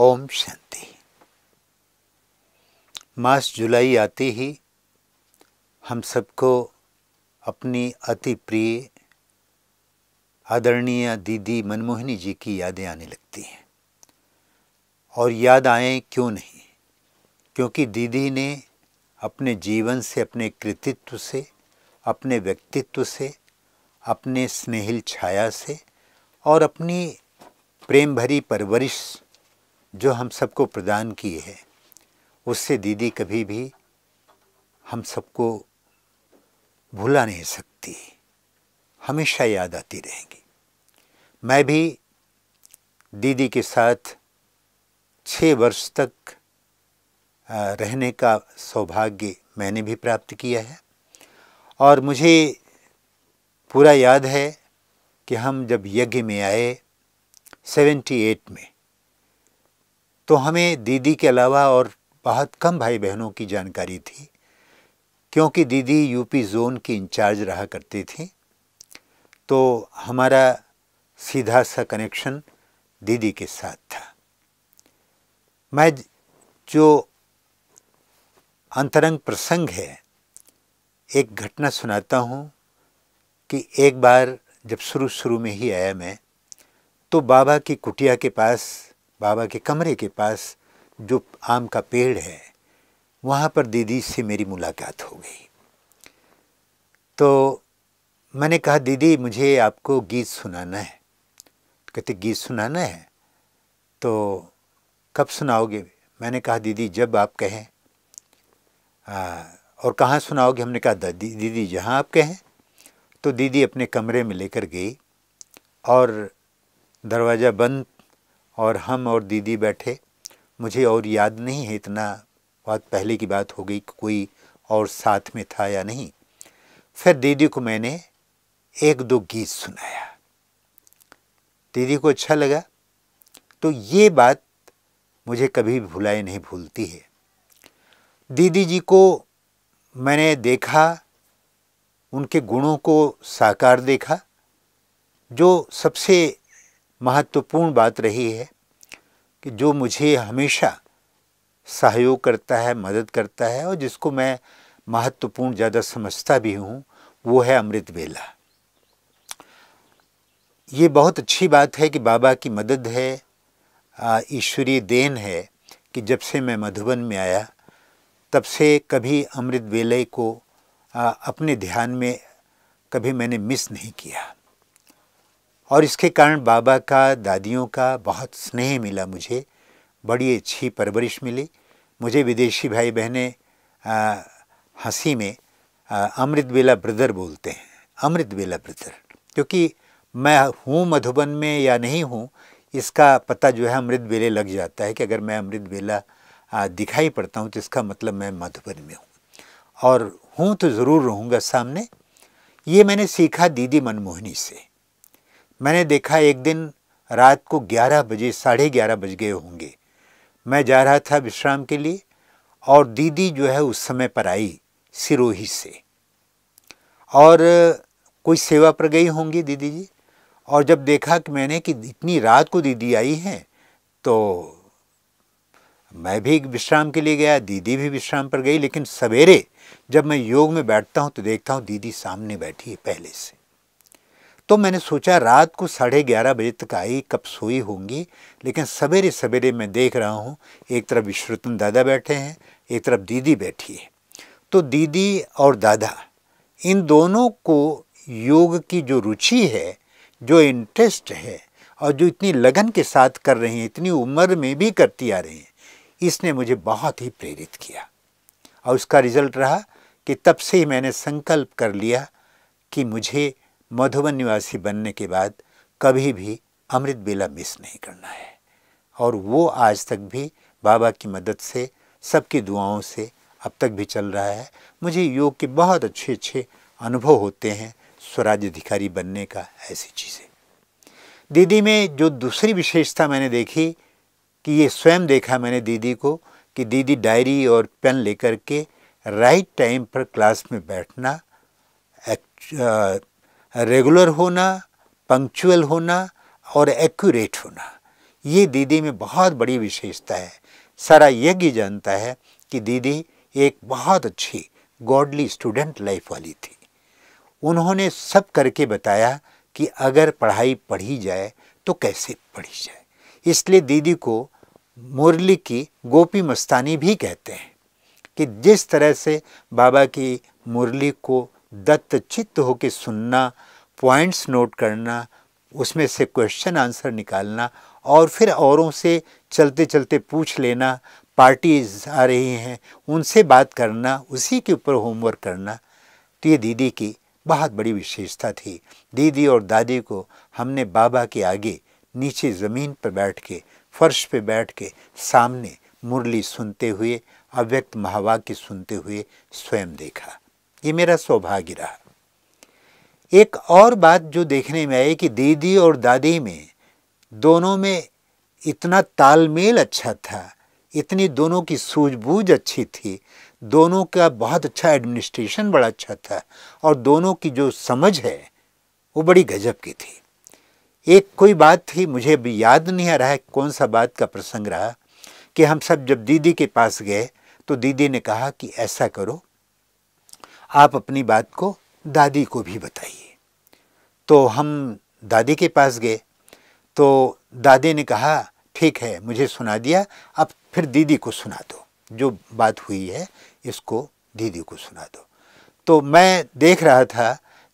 ओम शांति मास जुलाई आते ही हम सबको अपनी अति प्रिय आदरणीय दीदी मनमोहिनी जी की यादें आने लगती हैं और याद आए क्यों नहीं क्योंकि दीदी ने अपने जीवन से अपने कृतित्व से अपने व्यक्तित्व से अपने स्नेहिल छाया से और अपनी प्रेम भरी परवरिश जो हम सबको प्रदान की है उससे दीदी कभी भी हम सबको भूला नहीं सकती हमेशा याद आती रहेंगी मैं भी दीदी के साथ छः वर्ष तक रहने का सौभाग्य मैंने भी प्राप्त किया है और मुझे पूरा याद है कि हम जब यज्ञ में आए 78 में तो हमें दीदी के अलावा और बहुत कम भाई बहनों की जानकारी थी क्योंकि दीदी यूपी जोन की इंचार्ज रहा करती थी तो हमारा सीधा सा कनेक्शन दीदी के साथ था मैं जो अंतरंग प्रसंग है एक घटना सुनाता हूँ कि एक बार जब शुरू शुरू में ही आया मैं तो बाबा की कुटिया के पास बाबा के कमरे के पास जो आम का पेड़ है वहाँ पर दीदी से मेरी मुलाकात हो गई तो मैंने कहा दीदी मुझे आपको गीत सुनाना है कहते गीत सुनाना है तो कब सुनाओगे मैंने कहा दीदी जब आप कहें आ, और कहाँ सुनाओगे हमने कहा दीदी जहाँ आप कहें तो दीदी अपने कमरे में लेकर गई और दरवाज़ा बंद और हम और दीदी बैठे मुझे और याद नहीं है इतना बहुत पहले की बात हो गई कि कोई और साथ में था या नहीं फिर दीदी को मैंने एक दो गीत सुनाया दीदी को अच्छा लगा तो ये बात मुझे कभी भुलाए नहीं भूलती है दीदी जी को मैंने देखा उनके गुणों को साकार देखा जो सबसे महत्वपूर्ण बात रही है कि जो मुझे हमेशा सहयोग करता है मदद करता है और जिसको मैं महत्वपूर्ण ज़्यादा समझता भी हूँ वो है अमृत बेला ये बहुत अच्छी बात है कि बाबा की मदद है ईश्वरीय देन है कि जब से मैं मधुबन में आया तब से कभी अमृत वेले को आ, अपने ध्यान में कभी मैंने मिस नहीं किया और इसके कारण बाबा का दादियों का बहुत स्नेह मिला मुझे बड़ी अच्छी परवरिश मिली मुझे विदेशी भाई बहनें हंसी में अमृत बेला ब्रदर बोलते हैं अमृत बेला ब्रदर क्योंकि मैं हूँ मधुबन में या नहीं हूँ इसका पता जो है अमृत बेले लग जाता है कि अगर मैं अमृत बेला दिखाई पड़ता हूँ तो इसका मतलब मैं मधुबन में हूँ और हूँ तो ज़रूर रहूँगा सामने ये मैंने सीखा दीदी मनमोहनी से मैंने देखा एक दिन रात को 11 बजे साढ़े ग्यारह बज गए होंगे मैं जा रहा था विश्राम के लिए और दीदी जो है उस समय पर आई सिरोही से और कोई सेवा पर गई होंगी दीदी जी और जब देखा कि मैंने कि इतनी रात को दीदी आई हैं तो मैं भी विश्राम के लिए गया दीदी भी विश्राम पर गई लेकिन सवेरे जब मैं योग में बैठता हूँ तो देखता हूँ दीदी सामने बैठी है पहले से तो मैंने सोचा रात को साढ़े ग्यारह बजे तक आई कब सोई होंगी लेकिन सवेरे सवेरे मैं देख रहा हूँ एक तरफ विश्वरतन दादा बैठे हैं एक तरफ दीदी बैठी है तो दीदी और दादा इन दोनों को योग की जो रुचि है जो इंटरेस्ट है और जो इतनी लगन के साथ कर रही हैं इतनी उम्र में भी करती आ रही हैं इसने मुझे बहुत ही प्रेरित किया और उसका रिजल्ट रहा कि तब से ही मैंने संकल्प कर लिया कि मुझे मधुबन निवासी बनने के बाद कभी भी अमृत बेला मिस नहीं करना है और वो आज तक भी बाबा की मदद से सबकी दुआओं से अब तक भी चल रहा है मुझे योग के बहुत अच्छे अच्छे अनुभव होते हैं स्वराज अधिकारी बनने का ऐसी चीज़ें दीदी में जो दूसरी विशेषता मैंने देखी कि ये स्वयं देखा मैंने दीदी को कि दीदी डायरी और पेन लेकर के राइट टाइम पर क्लास में बैठना रेगुलर होना पंक्चुअल होना और एक्यूरेट होना ये दीदी में बहुत बड़ी विशेषता है सारा यज्ञ जानता है कि दीदी एक बहुत अच्छी गॉडली स्टूडेंट लाइफ वाली थी उन्होंने सब करके बताया कि अगर पढ़ाई पढ़ी जाए तो कैसे पढ़ी जाए इसलिए दीदी को मुरली की गोपी मस्तानी भी कहते हैं कि जिस तरह से बाबा की मुरली को दत्त चित्त होकर सुनना पॉइंट्स नोट करना उसमें से क्वेश्चन आंसर निकालना और फिर औरों से चलते चलते पूछ लेना पार्टीज आ रही हैं उनसे बात करना उसी के ऊपर होमवर्क करना तो ये दीदी की बहुत बड़ी विशेषता थी दीदी और दादी को हमने बाबा के आगे नीचे ज़मीन पर बैठ के फर्श पर बैठ के सामने मुरली सुनते हुए अव्यक्त महावाक्य सुनते हुए स्वयं देखा ये मेरा सौभाग्य रहा एक और बात जो देखने में आई कि दीदी और दादी में दोनों में इतना तालमेल अच्छा था इतनी दोनों की सूझबूझ अच्छी थी दोनों का बहुत अच्छा एडमिनिस्ट्रेशन बड़ा अच्छा था और दोनों की जो समझ है वो बड़ी गजब की थी एक कोई बात थी मुझे भी याद नहीं आ रहा है कौन सा बात का प्रसंग रहा कि हम सब जब दीदी के पास गए तो दीदी ने कहा कि ऐसा करो आप अपनी बात को दादी को भी बताइए तो हम दादी के पास गए तो दादी ने कहा ठीक है मुझे सुना दिया अब फिर दीदी को सुना दो जो बात हुई है इसको दीदी को सुना दो तो मैं देख रहा था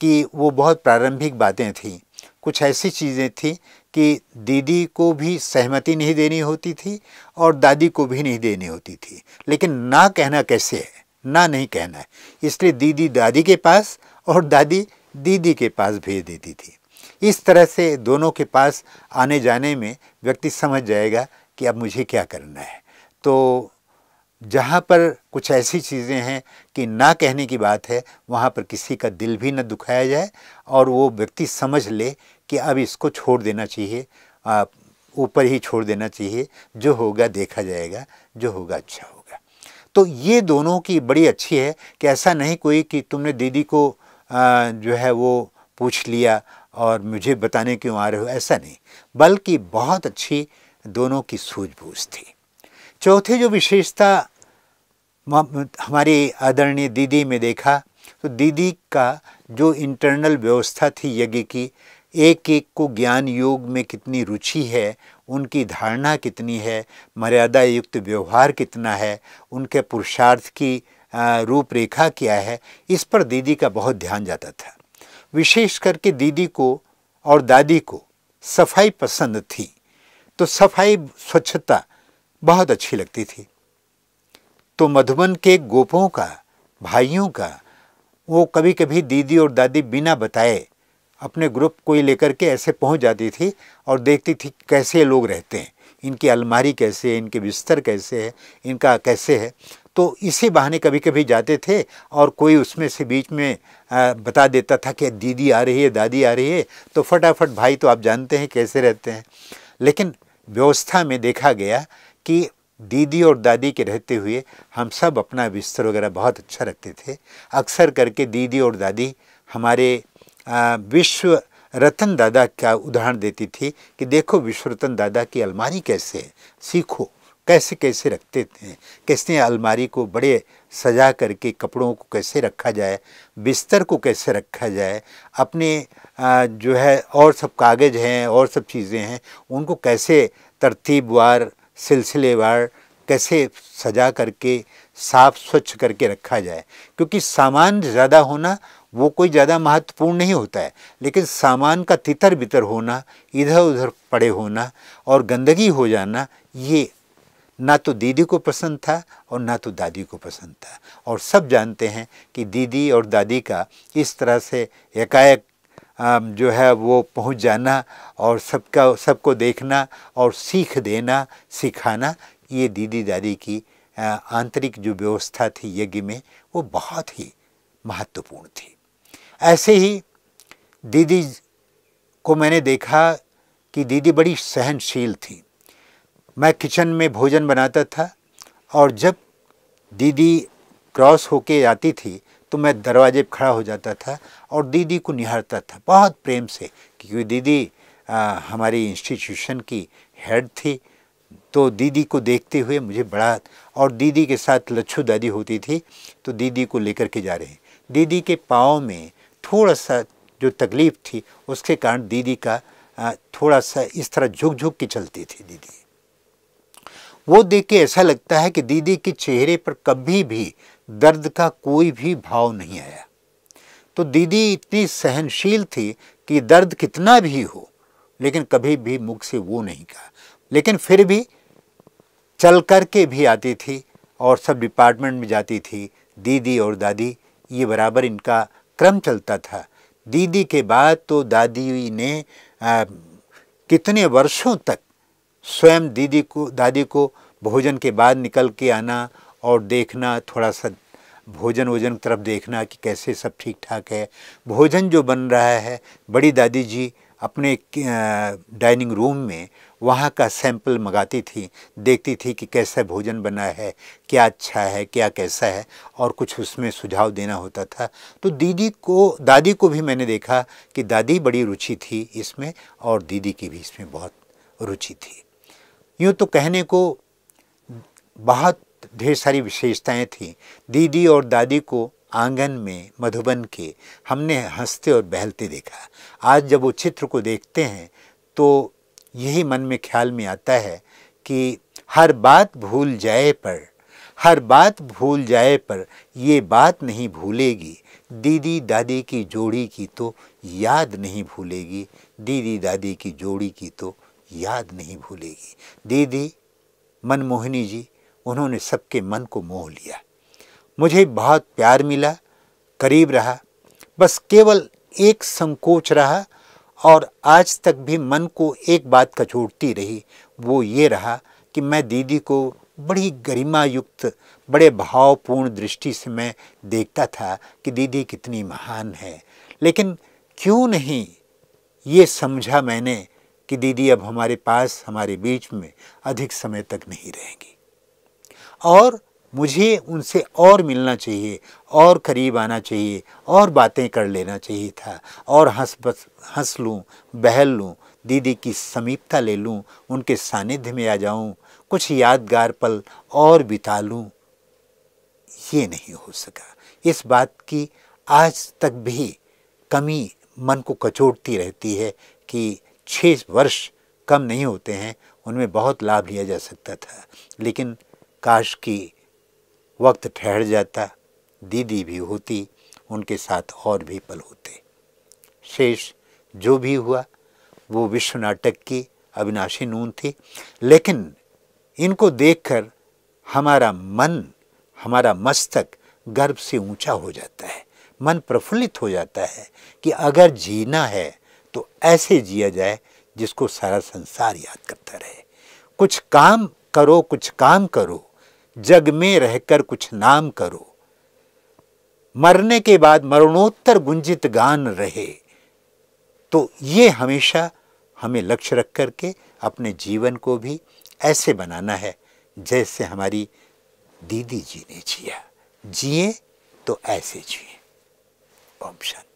कि वो बहुत प्रारंभिक बातें थीं कुछ ऐसी चीज़ें थीं कि दीदी को भी सहमति नहीं देनी होती थी और दादी को भी नहीं देनी होती थी लेकिन ना कहना कैसे है ना नहीं कहना है इसलिए दीदी दादी के पास और दादी दीदी के पास भेज देती थी इस तरह से दोनों के पास आने जाने में व्यक्ति समझ जाएगा कि अब मुझे क्या करना है तो जहाँ पर कुछ ऐसी चीज़ें हैं कि ना कहने की बात है वहाँ पर किसी का दिल भी न दुखाया जाए और वो व्यक्ति समझ ले कि अब इसको छोड़ देना चाहिए ऊपर ही छोड़ देना चाहिए जो होगा देखा जाएगा जो होगा अच्छा होगा तो ये दोनों की बड़ी अच्छी है कि ऐसा नहीं कोई कि तुमने दीदी को जो है वो पूछ लिया और मुझे बताने क्यों आ रहे हो ऐसा नहीं बल्कि बहुत अच्छी दोनों की सूझबूझ थी चौथी जो विशेषता हमारी आदरणीय दीदी में देखा तो दीदी का जो इंटरनल व्यवस्था थी यज्ञ की एक एक को ज्ञान योग में कितनी रुचि है उनकी धारणा कितनी है मर्यादा युक्त व्यवहार कितना है उनके पुरुषार्थ की रूपरेखा क्या है इस पर दीदी का बहुत ध्यान जाता था विशेष करके दीदी को और दादी को सफाई पसंद थी तो सफाई स्वच्छता बहुत अच्छी लगती थी तो मधुबन के गोपों का भाइयों का वो कभी कभी दीदी और दादी बिना बताए अपने ग्रुप को ही लेकर के ऐसे पहुंच जाती थी और देखती थी कैसे लोग रहते हैं इनकी अलमारी कैसे है इनके बिस्तर कैसे है इनका कैसे है तो इसी बहाने कभी कभी जाते थे और कोई उसमें से बीच में बता देता था कि दीदी आ रही है दादी आ रही है तो फटाफट भाई तो आप जानते हैं कैसे रहते हैं लेकिन व्यवस्था में देखा गया कि दीदी और दादी के रहते हुए हम सब अपना बिस्तर वगैरह बहुत अच्छा रखते थे अक्सर करके दीदी और दादी हमारे विश्व रतन दादा का उदाहरण देती थी कि देखो विश्व रतन दादा की अलमारी कैसे है सीखो कैसे कैसे रखते थे कैसे अलमारी को बड़े सजा करके कपड़ों को कैसे रखा जाए बिस्तर को कैसे रखा जाए अपने जो है और सब कागज़ हैं और सब चीज़ें हैं उनको कैसे तरतीबवार सिलसिलेवार कैसे सजा करके साफ स्वच्छ करके रखा जाए क्योंकि सामान ज़्यादा होना वो कोई ज़्यादा महत्वपूर्ण नहीं होता है लेकिन सामान का तितर बितर होना इधर उधर पड़े होना और गंदगी हो जाना ये ना तो दीदी को पसंद था और ना तो दादी को पसंद था और सब जानते हैं कि दीदी और दादी का इस तरह से एकाएक जो है वो पहुंच जाना और सबका सबको देखना और सीख देना सिखाना ये दीदी दादी की आंतरिक जो व्यवस्था थी यज्ञ में वो बहुत ही महत्वपूर्ण थी ऐसे ही दीदी को मैंने देखा कि दीदी बड़ी सहनशील थी मैं किचन में भोजन बनाता था और जब दीदी क्रॉस होके आती थी तो मैं दरवाजे पर खड़ा हो जाता था और दीदी को निहारता था बहुत प्रेम से क्योंकि दीदी आ, हमारी इंस्टीट्यूशन की हेड थी तो दीदी को देखते हुए मुझे बड़ा और दीदी के साथ लच्छू दादी होती थी तो दीदी को लेकर के जा रहे हैं दीदी के पाँव में थोड़ा सा जो तकलीफ़ थी उसके कारण दीदी का थोड़ा सा इस तरह झुक झुक के चलती थी दीदी वो देख के ऐसा लगता है कि दीदी के चेहरे पर कभी भी दर्द का कोई भी भाव नहीं आया तो दीदी इतनी सहनशील थी कि दर्द कितना भी हो लेकिन कभी भी मुख से वो नहीं कहा लेकिन फिर भी चल कर के भी आती थी और सब डिपार्टमेंट में जाती थी दीदी और दादी ये बराबर इनका क्रम चलता था दीदी के बाद तो दादी ने आ, कितने वर्षों तक स्वयं दीदी को दादी को भोजन के बाद निकल के आना और देखना थोड़ा सा भोजन वोजन की तरफ देखना कि कैसे सब ठीक ठाक है भोजन जो बन रहा है बड़ी दादी जी अपने डाइनिंग रूम में वहाँ का सैंपल मंगाती थी देखती थी कि कैसा भोजन बना है क्या अच्छा है क्या कैसा है और कुछ उसमें सुझाव देना होता था तो दीदी को दादी को भी मैंने देखा कि दादी बड़ी रुचि थी इसमें और दीदी की भी इसमें बहुत रुचि थी यूँ तो कहने को बहुत ढेर सारी विशेषताएं थीं दीदी और दादी को आंगन में मधुबन के हमने हंसते और बहलते देखा आज जब वो चित्र को देखते हैं तो यही मन में ख्याल में आता है कि हर बात भूल जाए पर हर बात भूल जाए पर ये बात नहीं भूलेगी दीदी दादी की जोड़ी की तो याद नहीं भूलेगी दीदी दादी की जोड़ी की तो याद नहीं भूलेगी दीदी मनमोहिनी जी उन्होंने सबके मन को मोह लिया मुझे बहुत प्यार मिला करीब रहा बस केवल एक संकोच रहा और आज तक भी मन को एक बात कचोड़ती रही वो ये रहा कि मैं दीदी को बड़ी गरिमा युक्त बड़े भावपूर्ण दृष्टि से मैं देखता था कि दीदी कितनी महान है लेकिन क्यों नहीं ये समझा मैंने कि दीदी अब हमारे पास हमारे बीच में अधिक समय तक नहीं रहेंगी और मुझे उनसे और मिलना चाहिए और करीब आना चाहिए और बातें कर लेना चाहिए था और हंस बस हंस लूँ बहल लूँ दीदी की समीपता ले लूँ उनके सानिध्य में आ जाऊँ कुछ यादगार पल और बिता लूँ ये नहीं हो सका इस बात की आज तक भी कमी मन को कचोटती रहती है कि छः वर्ष कम नहीं होते हैं उनमें बहुत लाभ लिया जा सकता था लेकिन काश की वक्त ठहर जाता दीदी भी होती उनके साथ और भी पल होते शेष जो भी हुआ वो विश्व नाटक की अविनाशी नून थी लेकिन इनको देखकर हमारा मन हमारा मस्तक गर्व से ऊंचा हो जाता है मन प्रफुल्लित हो जाता है कि अगर जीना है तो ऐसे जिया जाए जिसको सारा संसार याद करता रहे कुछ काम करो कुछ काम करो जग में रहकर कुछ नाम करो मरने के बाद मरणोत्तर गुंजित गान रहे तो ये हमेशा हमें लक्ष्य रख करके अपने जीवन को भी ऐसे बनाना है जैसे हमारी दीदी जी ने जिया जिए तो ऐसे जिए ओम शांति